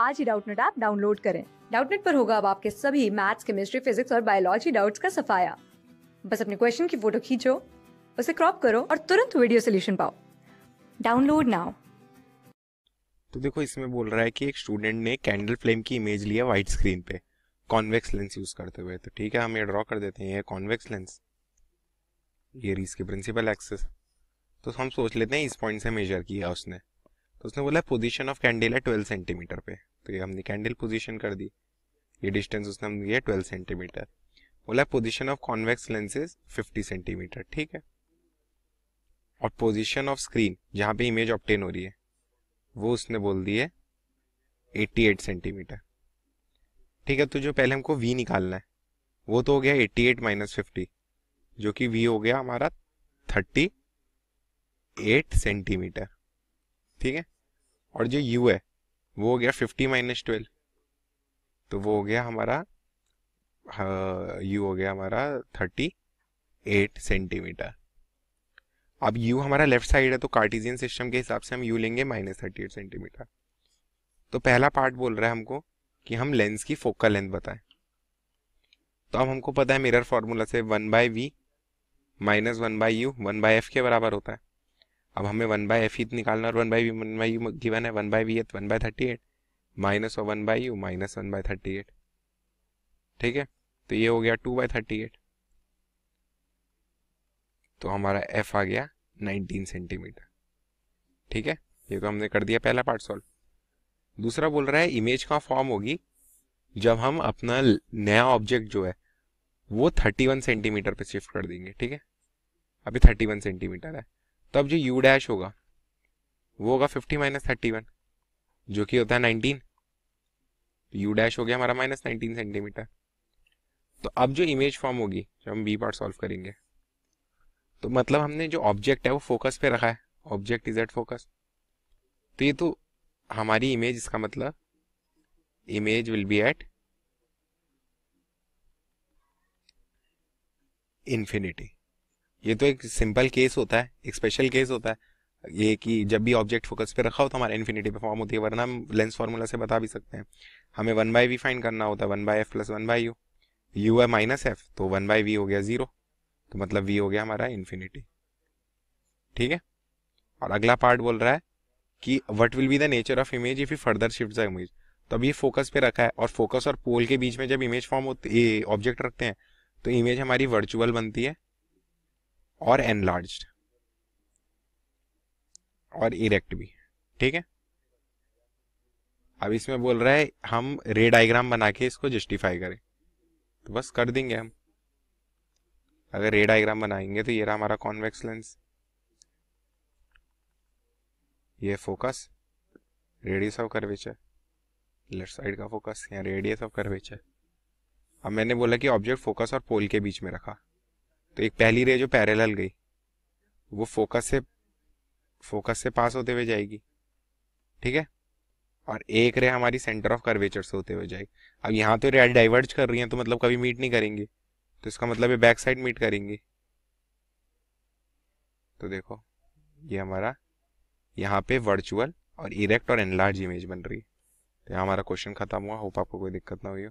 आज ही Doubtnut app download करें डाउटनेट पर होगा अब आपके सभी मैथ्स केमिस्ट्री फिजिक्स और बायोलॉजी डाउट्स का सफाया बस अपने क्वेश्चन की फोटो खींचो उसे क्रॉप करो और तुरंत वीडियो सोल्यूशन पाओ डाउनलोड नाउ तो देखो इसमें बोल रहा है कि एक स्टूडेंट ने कैंडल फ्लेम की इमेज लिया व्हाइट स्क्रीन पे कॉन्वेक्स लेंस यूज करते हुए तो ठीक है हम ये ड्रॉ कर देते हैं ये कॉन्वेक्स लेंस ये के प्रिंसिपल एक्सेस तो हम सोच लेते हैं इस पॉइंट से मेजर किया उसने तो उसने बोला पोजीशन ऑफ कैंडल है ट्वेल्व सेंटीमीटर पे तो ये हमने कैंडल पोजीशन कर दी ये डिस्टेंस उसने हम दिया ट्वेल्व सेंटीमीटर बोला position of convex lenses fifty centimetre ठीक है और पोजीशन ऑफ स्क्रीन जहाँ पे इमेज ऑप्टेन हो रही है वो उसने बोल दी है एट सेंटीमीटर ठीक है तो जो पहले हमको वी निकालना है वो तो हो गया एट्टी एट माइनस फिफ्टी जो कि वी हो गया हमारा थर्टी एट सेंटीमीटर ठीक है और जो यू है वो हो गया फिफ्टी माइनस ट्वेल्व तो वो हो गया हमारा यू हाँ, हो गया हमारा थर्टी एट सेंटीमीटर अब यू हमारा लेफ्ट साइड है तो कार्टिजियन सिस्टम के हिसाब से हम यू लेंगे माइनस थर्टी एट सेंटीमीटर तो पहला पार्ट बोल रहा है हमको कि हम लेंस की फोकल लेंथ बताएं तो अब हमको पता है मिरर फॉर्मूला से one by v minus one by u one by f के बराबर होता है अब हमें वन बाई एफ ईथ निकालना और one by v one by given है वन बाई वी एथ one by thirty eight minus और one by u minus one by thirty eight ठीक है तो ये हो गया टू बाई थर्टी एट तो हमारा एफ आ गया नाइनटीन सेंटीमीटर ठीक है ये तो हमने कर दिया पहला पार्ट सॉल्व दूसरा बोल रहा है इमेज कहाँ फॉर्म होगी जब हम अपना नया ऑब्जेक्ट जो है वो थर्टी वन सेंटीमीटर पे शिफ्ट कर देंगे ठीक है अभी थर्टी वन सेंटीमीटर है तब जो यू डैश होगा वो होगा फिफ्टी माइनस थर्टी वन जो कि होता है नाइनटीन यू डैश हो गया हमारा माइनस नाइनटीन सेंटीमीटर तो अब जो इमेज फॉर्म होगी जब हम बी पार्ट सॉल्व करेंगे तो मतलब हमने जो ऑब्जेक्ट है वो फोकस पे रखा है ऑब्जेक्ट इज एट फोकस तो ये तो हमारी इमेज इसका मतलब image will be at infinity ये तो एक सिंपल केस होता है एक स्पेशल केस होता है ये कि जब भी ऑब्जेक्ट फोकस पे रखा हो तो हमारे इन्फिनिटी पे फॉर्म होती है वरना हम लेंस फार्मूला से बता भी सकते हैं हमें वन बाई वी फाइन करना होता है one by f plus one by u u है माइनस एफ तो वन बाई वी हो गया जीरो तो मतलब वी हो गया हमारा इन्फिनिटी ठीक है और अगला पार्ट बोल रहा है कि what will be the nature of image if you further shift the image तो अब ये फोकस पे रखा है और फोकस और पोल के बीच में जब इमेज फॉर्म होती ऑब्जेक्ट रखते हैं तो इमेज हमारी वर्चुअल बनती है और एनलार्ज और इरेक्ट भी ठीक है अब इसमें बोल रहा है हम रे डायग्राम बना के इसको जस्टिफाई करें तो बस कर देंगे हम अगर रे डायग्राम बनाएंगे तो ये रहा हमारा कॉन्वेक्स लेंस ये focus radius of curvature left side का फोकस या रेडियस ऑफ कर्वेचर अब मैंने बोला कि ऑब्जेक्ट फोकस और पोल के बीच में रखा तो एक पहली रे जो पैरेलल गई वो फोकस से फोकस से पास होते हुए जाएगी ठीक है और एक रे हमारी सेंटर ऑफ कर्वेचर से होते हुए जाएगी अब यहाँ तो रे डाइवर्ज कर रही हैं तो मतलब कभी मीट नहीं करेंगी तो इसका मतलब ये बैक साइड मीट करेंगी तो देखो ये हमारा यहाँ पे वर्चुअल और इरेक्ट और एनलार्ज इमेज बन रही है तो हमारा क्वेश्चन खत्म हुआ होप आपको कोई दिक्कत ना हुई हो